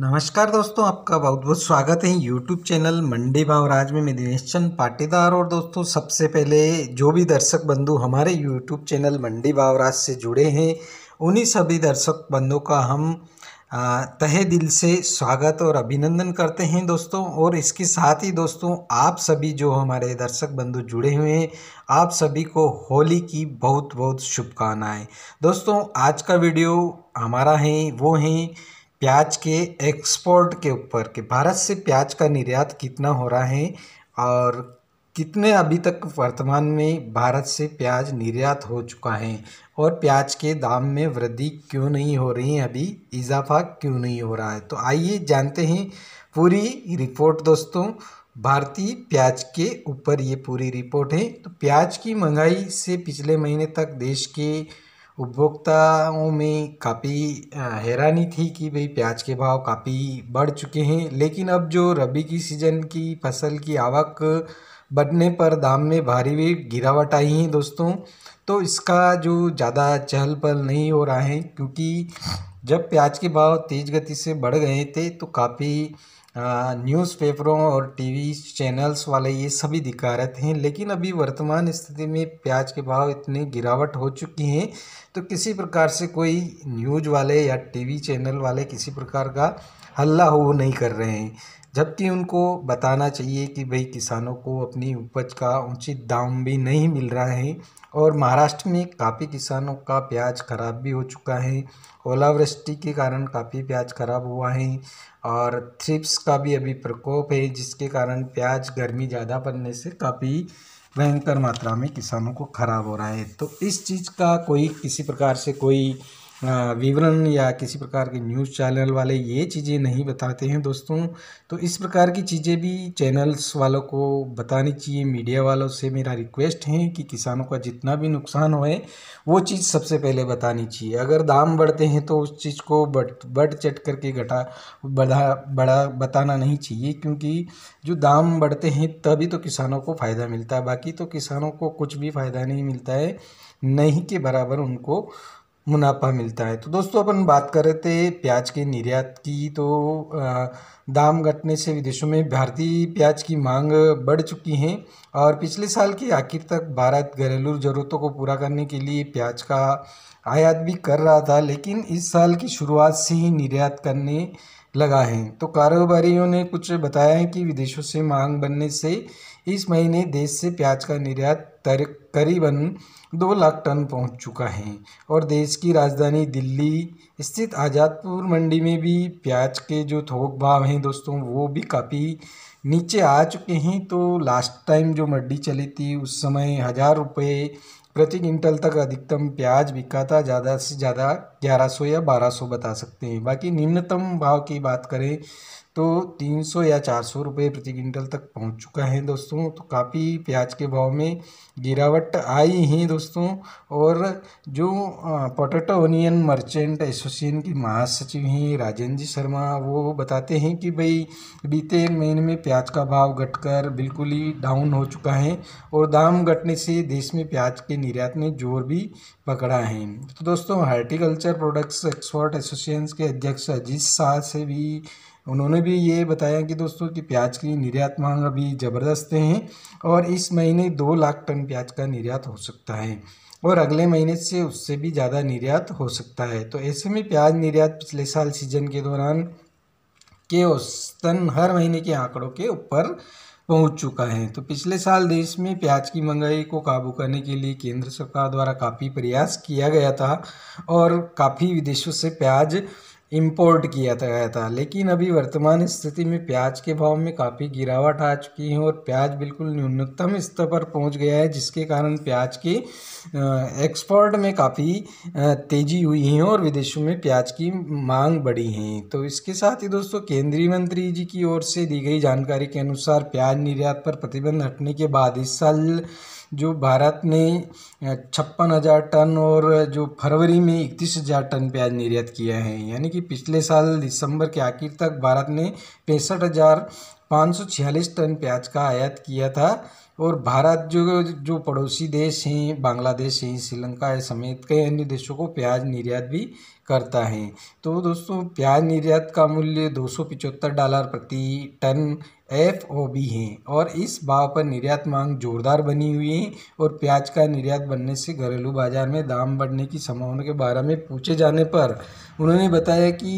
नमस्कार दोस्तों आपका बहुत बहुत स्वागत है यूट्यूब चैनल मंडी राज में मैं दिनेश चंद पाटीदार और दोस्तों सबसे पहले जो भी दर्शक बंधु हमारे यूट्यूब चैनल मंडी राज से जुड़े हैं उन्हीं सभी दर्शक बंधु का हम तहे दिल से स्वागत और अभिनंदन करते हैं दोस्तों और इसके साथ ही दोस्तों आप सभी जो हमारे दर्शक बंधु जुड़े हुए हैं आप सभी को होली की बहुत बहुत शुभकामनाएं दोस्तों आज का वीडियो हमारा है वो हैं प्याज के एक्सपोर्ट के ऊपर कि भारत से प्याज का निर्यात कितना हो रहा है और कितने अभी तक वर्तमान में भारत से प्याज निर्यात हो चुका है और प्याज के दाम में वृद्धि क्यों नहीं हो रही है अभी इजाफा क्यों नहीं हो रहा है तो आइए जानते हैं पूरी रिपोर्ट दोस्तों भारतीय प्याज के ऊपर ये पूरी रिपोर्ट है तो प्याज की महंगाई से पिछले महीने तक देश के उपभोक्ताओं में काफ़ी हैरानी थी कि भाई प्याज के भाव काफ़ी बढ़ चुके हैं लेकिन अब जो रबी की सीजन की फसल की आवक बढ़ने पर दाम में भारी भी गिरावट आई है दोस्तों तो इसका जो ज़्यादा चहल पहल नहीं हो रहा है क्योंकि जब प्याज के भाव तेज़ गति से बढ़ गए थे तो काफ़ी न्यूज़पेपरों और टीवी चैनल्स वाले ये सभी दिखा रहे थे लेकिन अभी वर्तमान स्थिति में प्याज के भाव इतनी गिरावट हो चुकी हैं तो किसी प्रकार से कोई न्यूज वाले या टीवी चैनल वाले किसी प्रकार का हल्ला हो वो नहीं कर रहे हैं जबकि उनको बताना चाहिए कि भाई किसानों को अपनी उपज का उचित दाम भी नहीं मिल रहा है और महाराष्ट्र में काफ़ी किसानों का प्याज खराब भी हो चुका है ओलावृष्टि के कारण काफ़ी प्याज खराब हुआ है और थ्रिप्स का भी अभी प्रकोप है जिसके कारण प्याज गर्मी ज़्यादा पड़ने से काफ़ी भयंकर मात्रा में किसानों को खराब हो रहा है तो इस चीज़ का कोई किसी प्रकार से कोई विवरण या किसी प्रकार के न्यूज़ चैनल वाले ये चीज़ें नहीं बताते हैं दोस्तों तो इस प्रकार की चीज़ें भी चैनल्स वालों को बतानी चाहिए मीडिया वालों से मेरा रिक्वेस्ट है कि किसानों का जितना भी नुकसान होए वो चीज़ सबसे पहले बतानी चाहिए अगर दाम बढ़ते हैं तो उस चीज़ को बढ़ बढ़ चट करके घटा बढ़ा बढ़ा बताना नहीं चाहिए क्योंकि जो दाम बढ़ते हैं तभी तो किसानों को फ़ायदा मिलता है बाकी तो किसानों को कुछ भी फ़ायदा नहीं मिलता है नहीं के बराबर उनको मुनाफा मिलता है तो दोस्तों अपन बात कर रहे थे प्याज के निर्यात की तो दाम घटने से विदेशों में भारतीय प्याज की मांग बढ़ चुकी है और पिछले साल के आखिर तक भारत घरेलू ज़रूरतों को पूरा करने के लिए प्याज का आयात भी कर रहा था लेकिन इस साल की शुरुआत से ही निर्यात करने लगा है तो कारोबारियों ने कुछ बताया है कि विदेशों से मांग बनने से इस महीने देश से प्याज का निर्यात तर्क करीबन दो लाख टन पहुंच चुका है और देश की राजधानी दिल्ली स्थित आज़ादपुर मंडी में भी प्याज के जो थोक भाव हैं दोस्तों वो भी काफ़ी नीचे आ चुके हैं तो लास्ट टाइम जो मंडी चली थी उस समय हज़ार रुपये प्रति क्विंटल तक अधिकतम प्याज बिका था ज़्यादा से ज़्यादा 1100 या 1200 बता सकते हैं बाकी निम्नतम भाव की बात करें तो तीन सौ या चार सौ रुपये प्रति क्विंटल तक पहुंच चुका है दोस्तों तो काफ़ी प्याज के भाव में गिरावट आई है दोस्तों और जो पोटैटो ओनियन मर्चेंट एसोसिएशन के महासचिव हैं राजेंद्र जी शर्मा वो बताते हैं कि भाई बीते महीने में प्याज का भाव घटकर बिल्कुल ही डाउन हो चुका है और दाम घटने से देश में प्याज के निर्यात में जोर भी पकड़ा है तो दोस्तों हार्टिकल्चर प्रोडक्ट्स एक्सपोर्ट एसोसिएशन के अध्यक्ष अजीत शाह से भी उन्होंने भी ये बताया कि दोस्तों कि प्याज की निर्यात मांग अभी ज़बरदस्त है और इस महीने दो लाख टन प्याज का निर्यात हो सकता है और अगले महीने से उससे भी ज़्यादा निर्यात हो सकता है तो ऐसे में प्याज निर्यात पिछले साल सीजन के दौरान के औसतन हर महीने के आंकड़ों के ऊपर पहुंच चुका है तो पिछले साल देश में प्याज की महंगाई को काबू करने के लिए केंद्र सरकार द्वारा काफ़ी प्रयास किया गया था और काफ़ी विदेशों से प्याज इम्पोर्ट किया गया था लेकिन अभी वर्तमान स्थिति में प्याज के भाव में काफ़ी गिरावट आ चुकी है और प्याज बिल्कुल न्यूनतम स्तर पर पहुंच गया है जिसके कारण प्याज के एक्सपोर्ट में काफ़ी तेज़ी हुई है और विदेशों में प्याज की मांग बढ़ी है तो इसके साथ ही दोस्तों केंद्रीय मंत्री जी की ओर से दी गई जानकारी के अनुसार प्याज निर्यात पर प्रतिबंध हटने के बाद इस साल जो भारत ने छप्पन हज़ार टन और जो फरवरी में इकतीस हज़ार टन प्याज निर्यात किया है यानी कि पिछले साल दिसंबर के आखिर तक भारत ने पैंसठ हज़ार पाँच सौ छियालीस टन प्याज का आयात किया था और भारत जो जो पड़ोसी देश हैं बांग्लादेश हैं श्रीलंका है समेत कई अन्य देशों को प्याज निर्यात भी करता है तो दोस्तों प्याज निर्यात का मूल्य दो डॉलर प्रति टन एफ ओ बी है और इस भाव पर निर्यात मांग जोरदार बनी हुई है और प्याज का निर्यात बनने से घरेलू बाजार में दाम बढ़ने की संभावना के बारे में पूछे जाने पर उन्होंने बताया कि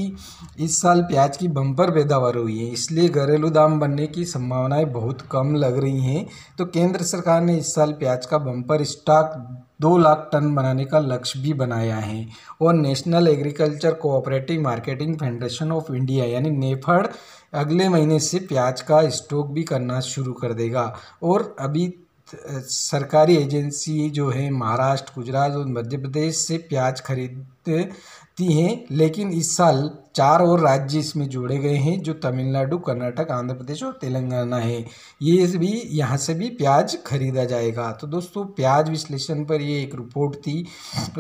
इस साल प्याज की बम्पर पैदावार हुई है इसलिए घरेलू दाम बढ़ने की संभावनाएं बहुत कम लग रही हैं तो केंद्र सरकार ने इस साल प्याज का बम्पर स्टॉक दो लाख टन बनाने का लक्ष्य भी बनाया है और national agriculture cooperative marketing federation of India यानी नेफड अगले महीने से प्याज का स्टॉक भी करना शुरू कर देगा और अभी सरकारी एजेंसी जो है महाराष्ट्र गुजरात और मध्य प्रदेश से प्याज खरीद सकती हैं लेकिन इस साल चार और राज्य इसमें जोड़े गए हैं जो तमिलनाडु कर्नाटक आंध्र प्रदेश और तेलंगाना है ये भी यहाँ से भी प्याज खरीदा जाएगा तो दोस्तों प्याज विश्लेषण पर ये एक रिपोर्ट थी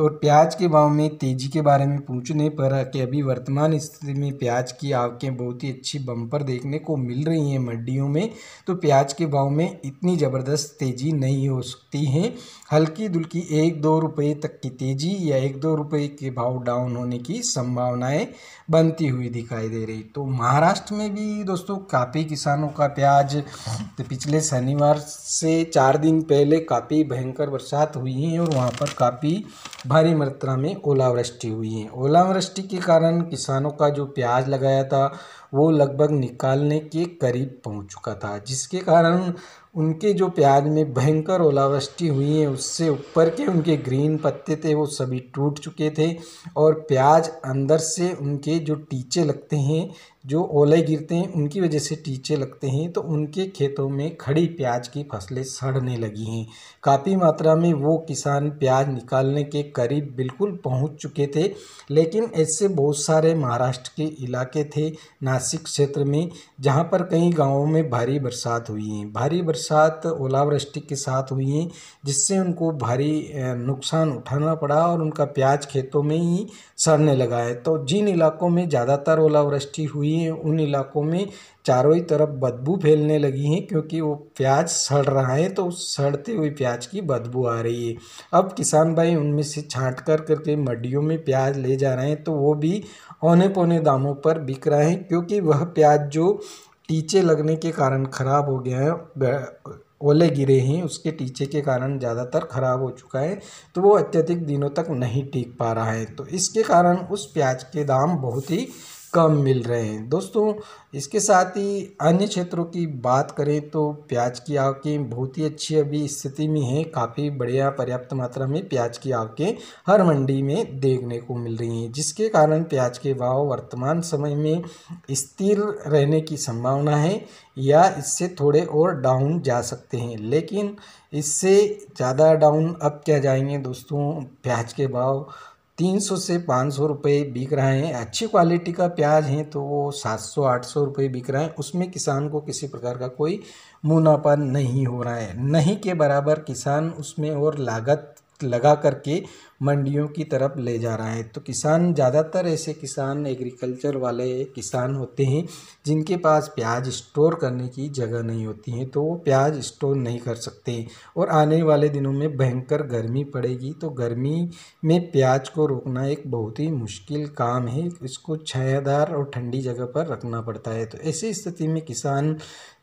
और प्याज के भाव में तेजी के बारे में पूछने पर कि अभी वर्तमान स्थिति में प्याज की आवकें बहुत ही अच्छी बम्पर देखने को मिल रही हैं मंडियों में तो प्याज के भाव में इतनी ज़बरदस्त तेज़ी नहीं हो सकती है हल्की दुल्की एक दो रुपये तक की तेज़ी या एक दो रुपये के भाव डाउन होने की संभावनाएं बनती हुई दिखाई दे रही तो महाराष्ट्र में भी दोस्तों काफ़ी किसानों का प्याज तो पिछले शनिवार से चार दिन पहले काफ़ी भयंकर बरसात हुई है और वहाँ पर काफ़ी भारी मात्रा में ओलावृष्टि हुई है ओलावृष्टि के कारण किसानों का जो प्याज लगाया था वो लगभग निकालने के करीब पहुँच चुका था जिसके कारण उनके जो प्याज में भयंकर ओलावृष्टि हुई है उससे ऊपर के उनके ग्रीन पत्ते थे वो सभी टूट चुके थे और प्याज अंदर से उनके जो टीचे लगते हैं जो ओले गिरते हैं उनकी वजह से टीचे लगते हैं तो उनके खेतों में खड़ी प्याज की फसलें सड़ने लगी हैं काफ़ी मात्रा में वो किसान प्याज निकालने के करीब बिल्कुल पहुंच चुके थे लेकिन ऐसे बहुत सारे महाराष्ट्र के इलाके थे नासिक क्षेत्र में जहां पर कई गांवों में भारी बरसात हुई है भारी बरसात साथ ओलावृष्टि के साथ हुई हैं जिससे उनको भारी नुकसान उठाना पड़ा और उनका प्याज खेतों में ही सड़ने लगा है तो जिन इलाकों में ज़्यादातर ओलावृष्टि हुई है उन इलाकों में चारों ही तरफ बदबू फैलने लगी है क्योंकि वो प्याज सड़ रहा है तो उस सड़ते हुए प्याज की बदबू आ रही है अब किसान भाई उनमें से छाँट कर करके मंडियों में प्याज ले जा रहे हैं तो वो भी औने पौने दामों पर बिक रहे हैं क्योंकि वह प्याज जो टीचे लगने के कारण ख़राब हो गया है ओले गिरे हैं उसके टीचे के कारण ज़्यादातर ख़राब हो चुका है तो वो अत्यधिक दिनों तक नहीं टिक पा रहा है तो इसके कारण उस प्याज के दाम बहुत ही कम मिल रहे हैं दोस्तों इसके साथ ही अन्य क्षेत्रों की बात करें तो प्याज की आवकें बहुत ही अच्छी अभी स्थिति में है काफ़ी बढ़िया पर्याप्त मात्रा में प्याज की आवकें हर मंडी में देखने को मिल रही हैं जिसके कारण प्याज के भाव वर्तमान समय में स्थिर रहने की संभावना है या इससे थोड़े और डाउन जा सकते हैं लेकिन इससे ज़्यादा डाउन अब क्या जाएंगे दोस्तों प्याज के भाव तीन सौ से पाँच सौ रुपये बिक रहे हैं अच्छी क्वालिटी का प्याज है तो वो सात सौ आठ सौ रुपये बिक रहे हैं उसमें किसान को किसी प्रकार का कोई मुनाफा नहीं हो रहा है नहीं के बराबर किसान उसमें और लागत लगा करके मंडियों की तरफ ले जा रहा है तो किसान ज़्यादातर ऐसे किसान एग्रीकल्चर वाले किसान होते हैं जिनके पास प्याज स्टोर करने की जगह नहीं होती है तो वो प्याज स्टोर नहीं कर सकते और आने वाले दिनों में भयंकर गर्मी पड़ेगी तो गर्मी में प्याज को रोकना एक बहुत ही मुश्किल काम है इसको छायादार और ठंडी जगह पर रखना पड़ता है तो ऐसी स्थिति में किसान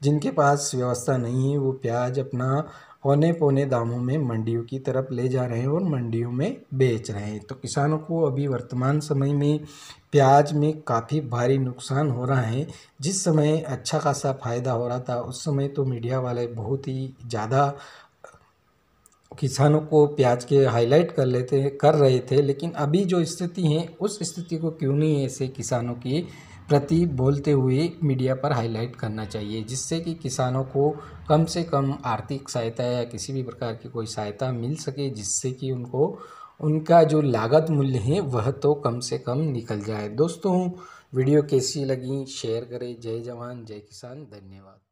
जिनके पास व्यवस्था नहीं है वो प्याज अपना पौने पौने दामों में मंडियों की तरफ ले जा रहे हैं और मंडियों में बेच रहे हैं तो किसानों को अभी वर्तमान समय में प्याज में काफ़ी भारी नुकसान हो रहा है जिस समय अच्छा खासा फ़ायदा हो रहा था उस समय तो मीडिया वाले बहुत ही ज़्यादा किसानों को प्याज के हाईलाइट कर लेते कर रहे थे लेकिन अभी जो स्थिति है उस स्थिति को क्यों नहीं ऐसे किसानों की प्रति बोलते हुए मीडिया पर हाईलाइट करना चाहिए जिससे कि किसानों को कम से कम आर्थिक सहायता या किसी भी प्रकार की कोई सहायता मिल सके जिससे कि उनको उनका जो लागत मूल्य है वह तो कम से कम निकल जाए दोस्तों वीडियो कैसी लगी शेयर करें जय जवान जय किसान धन्यवाद